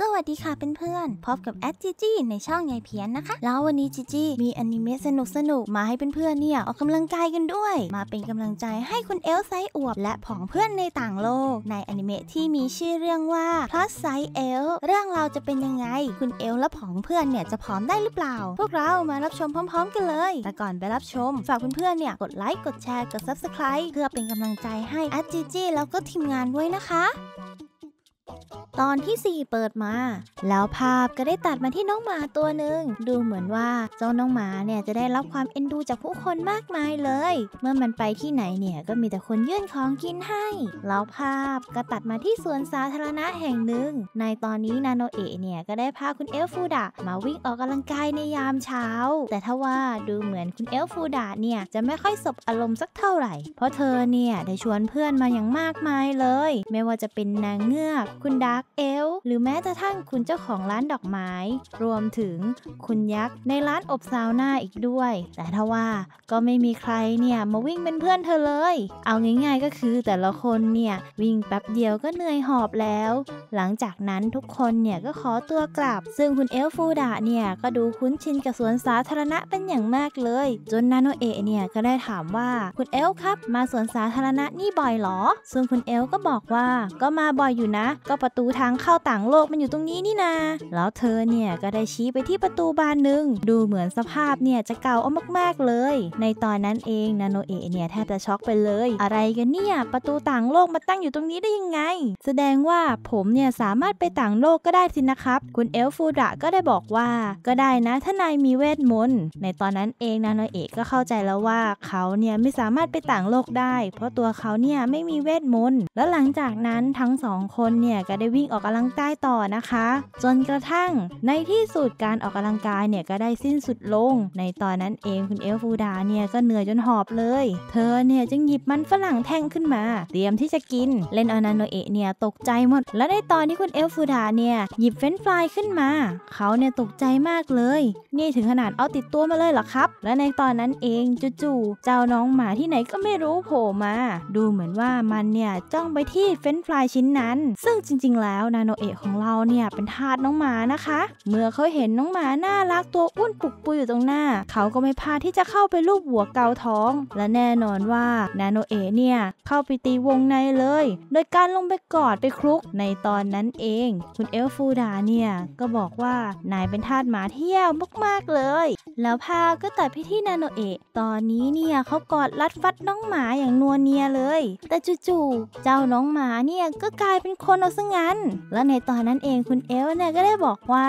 สวัสดีค่ะเพื่อนๆ พบกับแอดจีจี้ในช่องยายเพียนนะคะ แล้ววันนี้จีจี้มีอนิเมะสนุกสนุกมาให้เพื่อนๆ เนี่ยออกกำลังกายกันด้วย มาเป็นกำลังใจให้คุณเอลไซอวบและผองเพื่อนในต่างโลก ในอนิเมะที่มีชื่อเรื่องว่า plus size เอลเรื่องเราจะเป็นยังไง คุณเอลและผองเพื่อนเนี่ยจะผอมได้หรือเปล่า พวกเรามารับชมพร้อมๆ กันเลย แต่ก่อนไปรับชม ฝากเพื่อนๆ เนี่ย กดไลค์ กดแชร์ กดซับสไคร b e เพื่อเป็นกำลังใจให้แอดจีจี้แล้วก็ทีมงานด้วยนะคะตอนที่ 4 เปิดมา แล้วภาพก็ได้ตัดมาที่น้องหมาตัวหนึ่งดูเหมือนว่าเจ้าน้องหมาเนี่ยจะได้รับความเอ็นดูจากผู้คนมากมายเลย เมื่อมันไปที่ไหนเนี่ยก็มีแต่คนยื่นของกินให้ แล้วภาพก็ตัดมาที่สวนสาธารณะแห่งหนึ่ง ในตอนนี้นาโนเอะเนี่ยก็ได้พาคุณเอลฟูดะมาวิ่งออกกำลังกายในยามเช้า แต่ทว่าดูเหมือนคุณเอลฟูดะเนี่ยจะไม่ค่อยสบอารมณ์สักเท่าไหร่เพราะเธอเนี่ยได้ชวนเพื่อนมาอย่างมากมายเลย ไม่ว่าจะเป็นนางเงือกคุณดักเอลหรือแม้กระทั่งคุณเจ้าของร้านดอกไม้ รวมถึงคุณยักษ์ ในร้านอบซาวน่าอีกด้วย แต่ถ้าว่าก็ไม่มีใครเนี่ยมาวิ่งเป็นเพื่อนเธอเลย เอาง่ายๆก็คือแต่ละคนเนี่ยวิ่งแป๊บเดียวก็เหนื่อยหอบแล้ว หลังจากนั้นทุกคนเนี่ยก็ขอตัวกลับ ซึ่งคุณเอลฟูดะเนี่ย ก็ดูคุ้นชินกับสวนสาธารณะเป็นอย่างมากเลย จนนาโนเอะเนี่ยก็ได้ถามว่าคุณเอลครับมาสวนสาธารณะนี่บ่อยหรอซึ่งคุณเอลก็บอกว่าก็มาบ่อยอยู่นะ ก็ประตูทางเข้าต่างโลกมันอยู่ตรงนี้นี่นา แล้วเธอเนี่ยก็ได้ชี้ไปที่ประตูบานหนึ่ง ดูเหมือนสภาพเนี่ยจะเก่าเอามากๆเลย ในตอนนั้นเองนาโนเอะเนี่ยแทบจะช็อกไปเลย อะไรกันเนี่ยประตูต่างโลกมาตั้งอยู่ตรงนี้ได้ยังไง แสดงว่าผมเนี่ยสามารถไปต่างโลกก็ได้สินะครับ คุณเอลฟูดะก็ได้บอกว่าก็ได้นะถ้านายมีเวทมนต์ ในตอนนั้นเองนาโนเอะก็เข้าใจแล้วว่าเขาเนี่ยไม่สามารถไปต่างโลกได้ เพราะตัวเขาเนี่ยไม่มีเวทมนต์ แล้วหลังจากนั้นทั้งสองคนเนี่ยก็ได้วิิ่งออกกำลังกายต่อนะคะ จนกระทั่ง ในที่สุดการออกกำลังกายเนี่ยก็ได้สิ้นสุดลง ในตอนนั้นเองคุณเอลฟูดาเนี่ยก็เหนื่อยจนหอบเลย เธอเนี่ยจึงหยิบมันฝรั่งแท่งขึ้นมา เตรียมที่จะกิน เลนอนาโนเอะเนี่ยตกใจหมด และในตอนที่คุณเอลฟูดาเนี่ยหยิบเฟรนฟรายขึ้นมา เขาเนี่ยตกใจมากเลย นี่ถึงขนาดเอาติดตัวมาเลยเหรอครับ และในตอนนั้นเองจู่ๆเจ้าน้องหมาที่ไหนก็ไม่รู้โผล่มา ดูเหมือนว่ามันเนี่ยจ้องไปที่เฟรนฟรายชิ้นนั้น ซึ่งจริงๆแล้วแล้วนาโนเอะของเราเนี่ยเป็นทาสน้องหมานะคะ เมื่อเขาเห็นน้องหมาน่ารักตัวอ้วนปุกปุยอยู่ตรงหน้าเขาก็ไม่พลาดที่จะเข้าไปลูบหัวเกาท้อง และแน่นอนว่านาโนเอะเนี่ยเข้าไปตีวงในเลย โดยการลงไปกอดไปคลุกในตอนนั้นเองคุณเอลฟูดาเนี่ยก็บอกว่านายเป็นทาสหมาเที่ยวมากๆเลย แล้วพาก็ตัดพิที่นาโนเอะตอนนี้เนี่ยเขากอดรัดฟัดน้องหมาอย่างนัวเนียเลย แต่จู่ๆเจ้าน้องหมาเนี่ยก็กลายเป็นคนเอาซะงั้นและในตอนนั้นเองคุณเอลเนี่ยก็ได้บอกว่า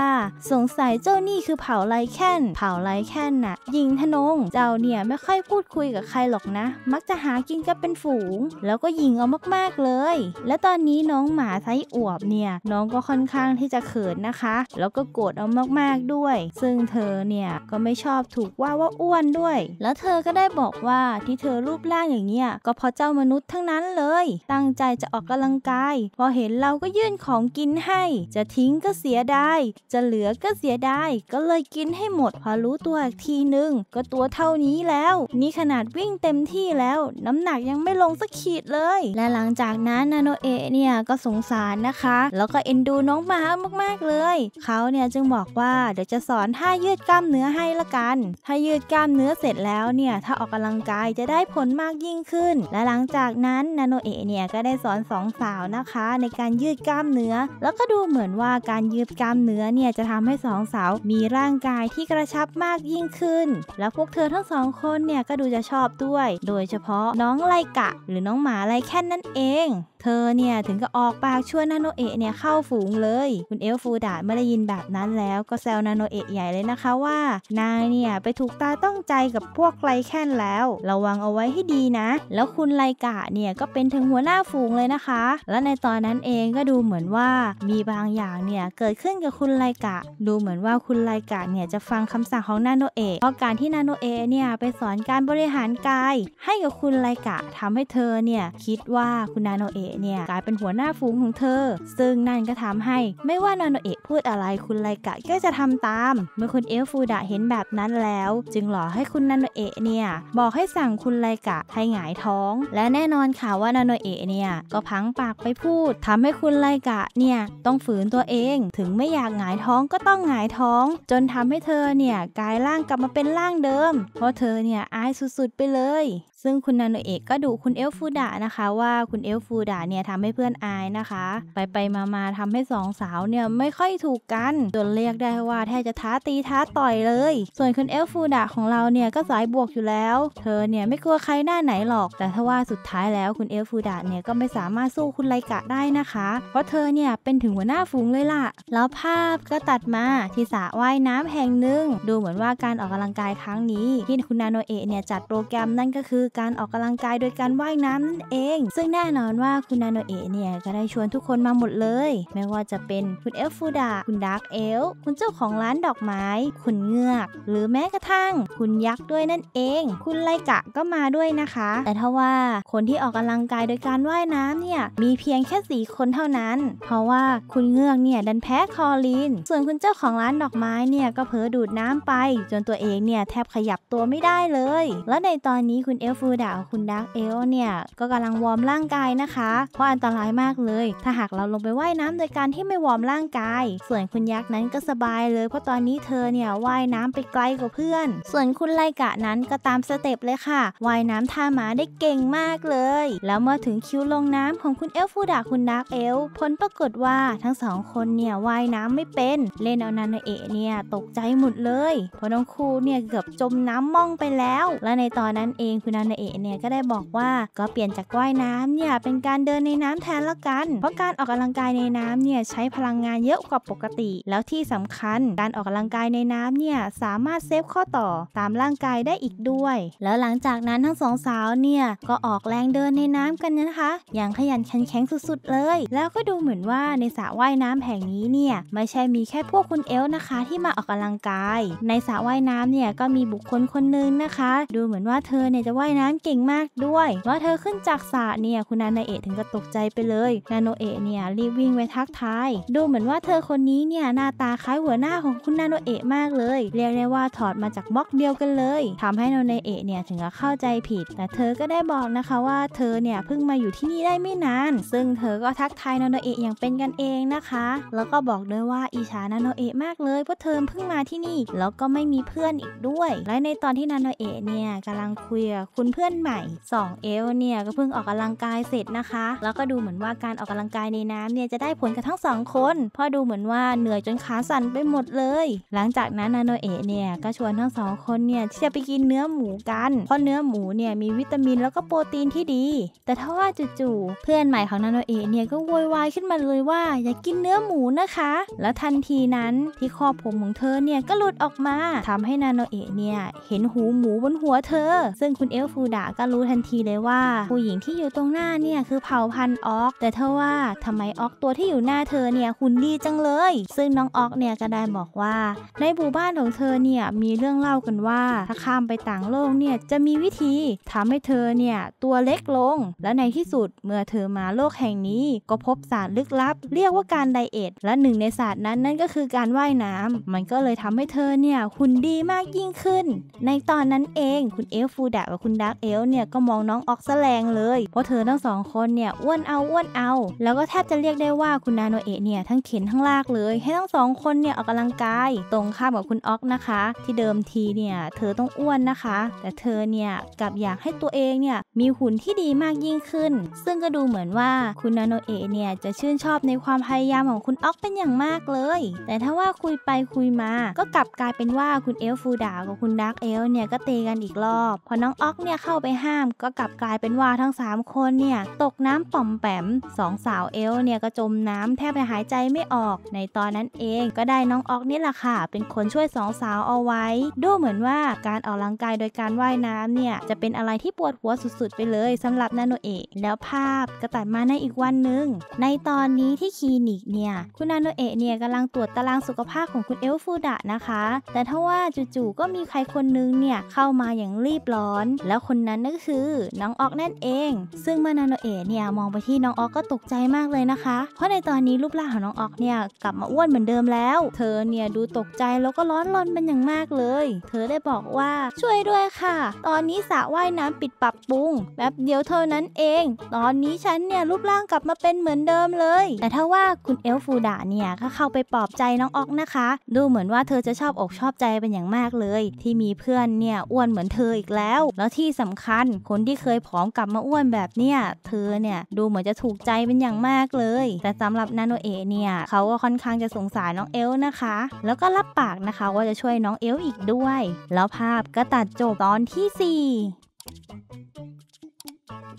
สงสัยเจ้านี่คือเผ่าไรแคนเผ่าไรแคนน่ะยิงธนงเจ้าเนี่ยไม่ค่อยพูดคุยกับใครหรอกนะ มักจะหากินกันเป็นฝูง แล้วก็ยิงเอามากๆเลย และตอนนี้น้องหมาไซอวบเนี่ยน้องก็ค่อนข้างที่จะเขินนะคะ แล้วก็โกรธเอามากๆด้วย ซึ่งเธอเนี่ยก็ไม่ชอบถูกว่าว่าอ้วนด้วย แล้วเธอก็ได้บอกว่าที่เธอรูปร่างอย่างเนี้ยก็เพราะเจ้ามนุษย์ทั้งนั้นเลย ตั้งใจจะออกกำลังกายพอเห็นเราก็ยื่นของกินให้จะทิ้งก็เสียดายจะเหลือก็เสียดายก็เลยกินให้หมดพอรู้ตัวอีกทีนึงก็ตัวเท่านี้แล้ว นี่ขนาดวิ่งเต็มที่แล้ว น้ำหนักยังไม่ลงสักขีดเลย และหลังจากนั้นนาโนเอะเนี่ยก็สงสารนะคะ แล้วก็เอ็นดูน้องหมามากๆเลยเขาเนี่ยจึงบอกว่า เดี๋ยวจะสอนท่ายืดกล้ามเนื้อให้ละกัน ถ้ายืดกล้ามเนื้อเสร็จแล้วเนี่ยถ้าออกกำลังกายจะได้ผลมากยิ่งขึ้น และหลังจากนั้นนาโนเอะเนี่ยก็ได้สอนสองสาวนะคะ ในการยืดกล้ามเนื้อแล้วก็ดูเหมือนว่าการยืดกล้ามเนื้อเนี่ยจะทำให้สองสาวมีร่างกายที่กระชับมากยิ่งขึ้น แล้วพวกเธอทั้งสองคนเนี่ยก็ดูจะชอบด้วย โดยเฉพาะน้องไลกะหรือน้องหมาไลแค่นนั่นเองเธอเนี่ยถึงก็ออกปากชวนนาโนเอะเนี่ยเข้าฝูงเลย คุณเอลฟูดาไม่ได้ยินแบบนั้นแล้วก็แซวนาโนเอะใหญ่เลยนะคะว่านายเนี่ยไปถูกตาต้องใจกับพวกไลแคนแล้ว ระวังเอาไว้ให้ดีนะ แล้วคุณไลกะเนี่ยก็เป็นถึงหัวหน้าฝูงเลยนะคะ และในตอนนั้นเองก็ดูเหมือนว่ามีบางอย่างเนี่ยเกิดขึ้นกับคุณไลกะดูเหมือนว่าคุณไลกะเนี่ยจะฟังคำสั่งของนาโนเอะเพราะการที่นาโนเอะเนี่ยไปสอนการบริหารกายให้กับคุณไลกะทำให้เธอเนี่ยคิดว่าคุณนาโนเอะะเนี่ยกลายเป็นหัวหน้าฝูงของเธอ ซึ่งนั่นก็ทำให้ ไม่ว่านาโนเอะพูดอะไรคุณไลกะก็จะทำตาม เมื่อคุณเอลฟูดะเห็นแบบนั้นแล้ว จึงหลอให้คุณนาโนเอะเนี่ยบอกให้สั่งคุณไลกะให้หงายท้อง และแน่นอนค่ะว่านาโนเอะเนี่ยก็พังปากไปพูด ทำให้คุณไลกะเนี่ยต้องฝืนตัวเองถึงไม่อยากหงายท้องก็ต้องหงายท้อง จนทำให้เธอเนี่ยกลายร่างกลับมาเป็นร่างเดิม เพราะเธอเนี่ยอายสุดๆไปเลยซึ่งคุณนาโนเอกก็ดูคุณเอลฟูดานะคะ ว่าคุณเอลฟูดาเนี่ยทำให้เพื่อนอายนะคะ ไปไปมามาทำให้สองสาวเนี่ยไม่ค่อยถูกกันจนเรียกได้ว่าแทบจะท้าตีท้าต่อยเลย ส่วนคุณเอลฟูดาของเราเนี่ยก็สายบวกอยู่แล้ว เธอเนี่ยไม่กลัวใครหน้าไหนหรอก แต่ถ้าว่าสุดท้ายแล้วคุณเอลฟูดาเนี่ยก็ไม่สามารถสู้คุณไลกะได้นะคะ เพราะเธอเนี่ยเป็นถึงหัวหน้าฝูงเลยล่ะ แล้วภาพก็ตัดมาที่สระว่ายน้ำแห่งหนึ่งดูเหมือนว่าการออกกำลังกายครั้งนี้ที่คุณนาโนเอะเนี่ยจัดโปรแกรมนั่นก็คือการออกกำลังกายโดยการว่ายน้ำนั่นเองซึ่งแน่นอนว่าคุณนาโนเอะเนี่ยก็ได้ชวนทุกคนมาหมดเลย ไม่ว่าจะเป็นคุณเอลฟูดาคุณดาร์กเอลคุณเจ้าของร้านดอกไม้ คุณเงือก หรือแม้กระทั่งคุณยักษ์ด้วยนั่นเอง คุณไลกะก็มาด้วยนะคะ แต่ถ้าว่าคนที่ออกกำลังกายโดยการว่ายน้ำเนี่ยมีเพียงแค่สีคนเท่านั้นเพราะว่าคุณเงือกเนี่ยดันแพ้คอลินส่วนคุณเจ้าของร้านดอกไม้เนี่ยก็เผลอดูดน้ำไป จนตัวเองเนี่ยแทบขยับตัวไม่ได้เลย แล้วในตอนนี้คุณเอลฟฟูดะคุณดักเอลเนี่ยก็กำลังวอร์มร่างกายนะคะ เพราะอันตรายมากเลย ถ้าหากเราลงไปว่ายน้ำโดยการที่ไม่วอร์มร่างกาย ส่วนคุณยักษ์นั้นก็สบายเลย เพราะตอนนี้เธอเนี่ยว่ายน้ำไปไกลกว่าเพื่อน ส่วนคุณไลกะนั้นก็ตามสเต็ปเลยค่ะว่ายน้ำท่าหมาได้เก่งมากเลยแล้วเมื่อถึงคิวลงน้ำของคุณเอลฟูดะคุณดักเอลผลปรากฏว่าทั้งสองคนเนี่ยว่ายน้ำไม่เป็น เล่นเอานานาเอะเนี่ยตกใจหมดเลย เพราะน้องคูเนี่ยเกือบจมน้ำมองไปแล้ว และในตอนนั้นเองคุณนานาเอะเนี่ยก็ได้บอกว่าก็เปลี่ยนจากว่ายน้ำเนี่ยเป็นการเดินในน้ำแทนละกัน เพราะการออกกำลังกายในน้ำเนี่ยใช้พลังงานเยอะกว่าปกติ แล้วที่สำคัญ การออกกำลังกายในน้ำเนี่ยสามารถเซฟข้อต่อตามร่างกายได้อีกด้วย แล้วหลังจากนั้นทั้งสองสาวเนี่ยก็ออกแรงเดินในน้ำกันนะคะ อย่างขยันขันแข็งสุดๆเลย แล้วก็ดูเหมือนว่าในสระว่ายน้ำแห่งนี้เนี่ยไม่ใช่มีแค่พวกคุณเอลนะคะ ที่มาออกกำลังกาย ในสระว่ายน้ำเนี่ยก็มีบุคคลคนนึงนะคะ ดูเหมือนว่าเธอเนี่ยจะว่ายน้ำน้ำเก่งมากด้วยว่าเธอขึ้นจากสระเนี่ยคุณนานาเอะถึงกับตกใจไปเลยนาโนเอะเนี่ยรีบวิ่งไปทักทาย ดูเหมือนว่าเธอคนนี้เนี่ยหน้าตาคล้ายหัวหน้าของคุณนาโนเอะมากเลย เรียกได้ว่าถอดมาจากบล็อกเดียวกันเลย ทำให้นาโนเอะเนี่ยถึงกับเข้าใจผิดแต่เธอก็ได้บอกนะคะว่าเธอเนี่ยเพิ่งมาอยู่ที่นี่ได้ไม่นานซึ่งเธอก็ทักทายนาโนเอะอย่างเป็นกันเองนะคะ แล้วก็บอกด้วยว่าอิชานาโนเอะมากเลย เพราะเธอเพิ่งมาที่นี่แล้วก็ไม่มีเพื่อนอีกด้วย และในตอนที่นาโนเอะเนี่ยกำลังคุยกับคุณคุณเพื่อนใหม่2เอลเนี่ยก็เพิ่งออกกำลังกายเสร็จนะคะแล้วก็ดูเหมือนว่าการออกกำลังกายในน้ำเนี่ยจะได้ผลกับทั้งสองคนเพราะดูเหมือนว่าเหนื่อยจนขาสั่นไปหมดเลย หลังจากนั้นนาโนเอะเนี่ยก็ชวนทั้งสองคนเนี่ยที่จะไปกินเนื้อหมูกันเพราะเนื้อหมูเนี่ยมีวิตามินแล้วก็โปรตีนที่ดี แต่ถ้าว่าจู่ๆเพื่อนใหม่ของนาโนเอะเนี่ยก็โวยวายขึ้นมาเลยว่าอย่ากินเนื้อหมูนะคะ แล้วทันทีนั้นที่คอผมของเธอเนี่ยก็หลุดออกมาทำให้นาโนเอะเนี่ยเห็นหูหมูบนหัวเธอ ซึ่งคุณเอลฟูดะก็รู้ทันทีเลยว่า ผู้หญิงที่อยู่ตรงหน้าเนี่ยคือเผ่าพันธุ์ออก แต่เธอว่าทำไมออกตัวที่อยู่หน้าเธอเนี่ยคุณนดีจังเลย ซึ่งน้องออกเนี่ยก็ได้บอกว่าในหมู่บ้านของเธอเนี่ยมีเรื่องเล่ากันว่า ถ้าข้ามไปต่างโลกเนี่ยจะมีวิธีทำให้เธอเนี่ยตัวเล็กลงและในที่สุดเมื่อเธอมาโลกแห่งนี้ก็พบศาสตร์ลึกลับ เรียกว่าการไดเอทและหนึ่งในศาสตร์นั้นนั่นก็คือการว่ายน้ำ มันก็เลยทำให้เธอเนี่ยหุ่นดีมากยิ่งขึ้น ในตอนนั้นเองคุณเอลฟูดะกับคุณดักเอลเนี่ยก็มองน้องออกซะแรงเลย เพราะเธอทั้งสองคนเนี่ยอ้วนเอาอ้วนเอา แล้วก็แทบจะเรียกได้ว่าคุณนาโนเอะเนี่ยทั้งเข็นทั้งลากเลย ให้ทั้งสองคนเนี่ยออกกำลังกาย ตรงข้ามกับคุณออกนะคะ ที่เดิมทีเนี่ยเธอต้องอ้วนนะคะ แต่เธอเนี่ยกลับอยากให้ตัวเองเนี่ยมีหุ่นที่ดีมากยิ่งขึ้น ซึ่งก็ดูเหมือนว่าคุณนาโนเอะเนี่ย จะชื่นชอบในความพยายามของคุณอ็อกเป็นอย่างมากเลยแต่ถ้าว่าคุยไปคุยมา ก็กลับกลายเป็นว่าคุณเอลฟูดากับคุณดักเอลเนี่ย ก็เตะกันอีกรอบ พอน้องอ็อกเนี่ยเข้าไปห้ามก็กลับกลายเป็นว่าทั้ง 3 คนเนี่ย ตกน้ำป่อมแปมสองสาวเอลเนี่ยก็จมน้ำแทบจะหายใจไม่ออก ในตอนนั้นเองก็ได้น้องอ็อกนี่แหละค่ะเป็นคนช่วยสองสาวเอาไว้ดูเหมือนว่าการออกกำลังกายโดยการว่ายน้ำเนี่ยจะเป็นอะไรที่ปวดหัวสุดสุดๆไปเลยสำหรับนาโนเอะแล้วภาพก็ตัดมาในอีกวันหนึ่ง ในตอนนี้ที่คลินิกเนี่ย คุณนาโนเอะเนี่ยกำลังตรวจตารางสุขภาพของคุณเอลฟูดะนะคะแต่ถ้าว่าจู่ๆก็มีใครคนนึงเนี่ยเข้ามาอย่างรีบร้อน แล้วคนนั้นก็คือน้องออกนั่นเอง ซึ่งเมื่อนาโนเอะเนี่ยมองไปที่น้องออกก็ตกใจมากเลยนะคะ เพราะในตอนนี้รูปร่างของน้องออกเนี่ยกลับมาอ้วนเหมือนเดิมแล้ว เธอเนี่ยดูตกใจแล้วก็ร้อนรนเป็นอย่างมากเลย เธอได้บอกว่าช่วยด้วยค่ะ ตอนนี้สระว่ายน้ำปิดปรับปรุงแบบเดียวเท่านั้นเอง ตอนนี้ฉันเนี่ยรูปร่างกลับมาเป็นเหมือนเดิมเลย แต่ถ้าว่าคุณเอลฟูดาเนี่ยก็เข้าไปปลอบใจน้องออกนะคะ ดูเหมือนว่าเธอจะชอบอกชอบใจเป็นอย่างมากเลย ที่มีเพื่อนเนี่ยอ้วนเหมือนเธออีกแล้ว แล้วที่สำคัญคนที่เคยผอมกลับมาอ้วนแบบเนี่ยเธอเนี่ยดูเหมือนจะถูกใจเป็นอย่างมากเลย แต่สำหรับนาโนเอเนี่ยเขาก็ค่อนข้างจะสงสารน้องเอลนะคะ แล้วก็รับปากนะคะว่าจะช่วยน้องเอลอีกด้วย แล้วภาพก็ตัดจบตอนที่ 4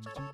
Thank you.